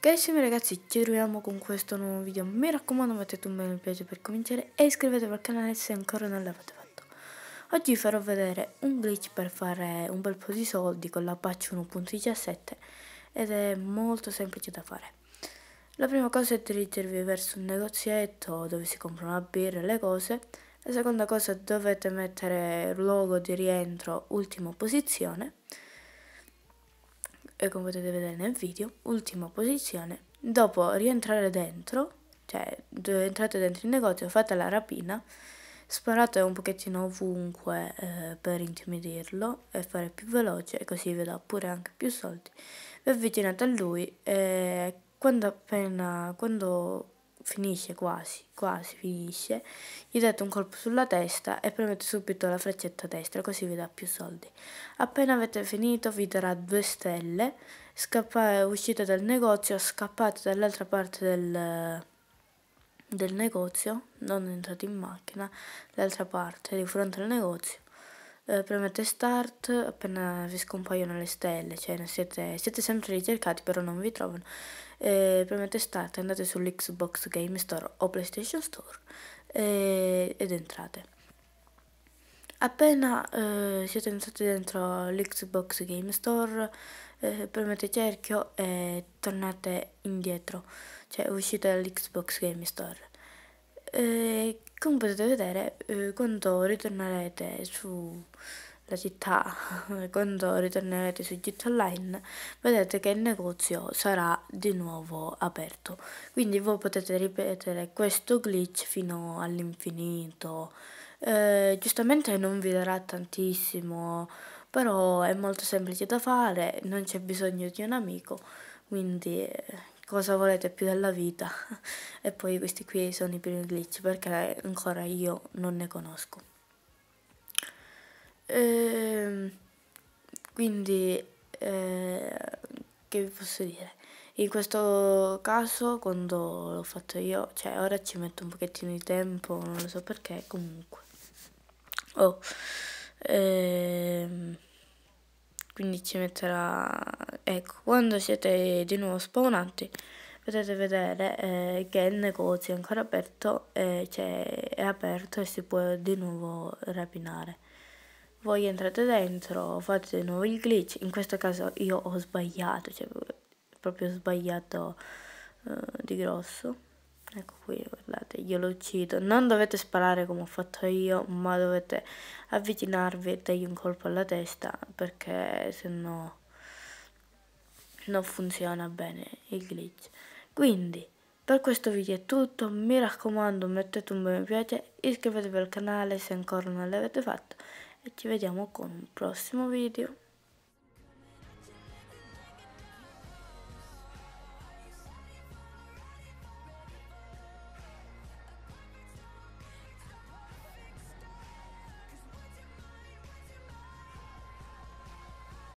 Ok ragazzi ci troviamo con questo nuovo video Mi raccomando mettete un bel mi piace per cominciare E iscrivetevi al canale se ancora non l'avete fatto Oggi farò vedere un glitch per fare un bel po' di soldi con la patch 1.17 Ed è molto semplice da fare La prima cosa è dirigervi verso un negozietto dove si comprano la birra e le cose La seconda cosa dovete mettere il logo di rientro ultima posizione e come potete vedere nel video, ultima posizione. Dopo rientrare dentro, cioè entrate dentro il negozio, fate la rapina, sparate un pochettino ovunque eh, per intimidirlo e fare più veloce così vi do pure anche più soldi. Vi avvicinate a lui e quando appena... Quando finisce quasi, quasi finisce, gli date un colpo sulla testa e premete subito la freccetta destra così vi dà più soldi. Appena avete finito vi darà due stelle, scappate, uscite dal negozio, scappate dall'altra parte del, del negozio, non entrate in macchina, l'altra parte di fronte al negozio, eh, premete start, appena vi scompaiono le stelle, cioè siete, siete sempre ricercati però non vi trovano eh, prima testate andate sull'Xbox Game Store o PlayStation Store eh, ed entrate appena eh, siete entrati dentro l'Xbox Game Store eh, premete cerchio e tornate indietro cioè uscite dall'Xbox Game Store eh, come potete vedere quando ritornerete su la città quando ritornerete su Git Online vedete che il negozio sarà di nuovo aperto quindi voi potete ripetere questo glitch fino all'infinito eh, giustamente non vi darà tantissimo però è molto semplice da fare non c'è bisogno di un amico quindi eh, cosa volete più della vita e poi questi qui sono i primi glitch perché ancora io non ne conosco Ehm, quindi, eh, che vi posso dire? In questo caso, quando l'ho fatto io, cioè ora ci metto un pochettino di tempo, non lo so perché, comunque. Oh, ehm, quindi ci metterà... Ecco, quando siete di nuovo spawnati, potete vedere eh, che il negozio è ancora aperto, eh, cioè è aperto e si può di nuovo rapinare voi entrate dentro, fate di nuovo il glitch, in questo caso io ho sbagliato, cioè proprio sbagliato uh, di grosso. Ecco qui, guardate, io lo uccido. Non dovete sparare come ho fatto io, ma dovete avvicinarvi e dargli un colpo alla testa, perché sennò non funziona bene il glitch. Quindi, per questo video è tutto, mi raccomando mettete un bel mi piace, iscrivetevi al canale se ancora non l'avete fatto e ci vediamo con un prossimo video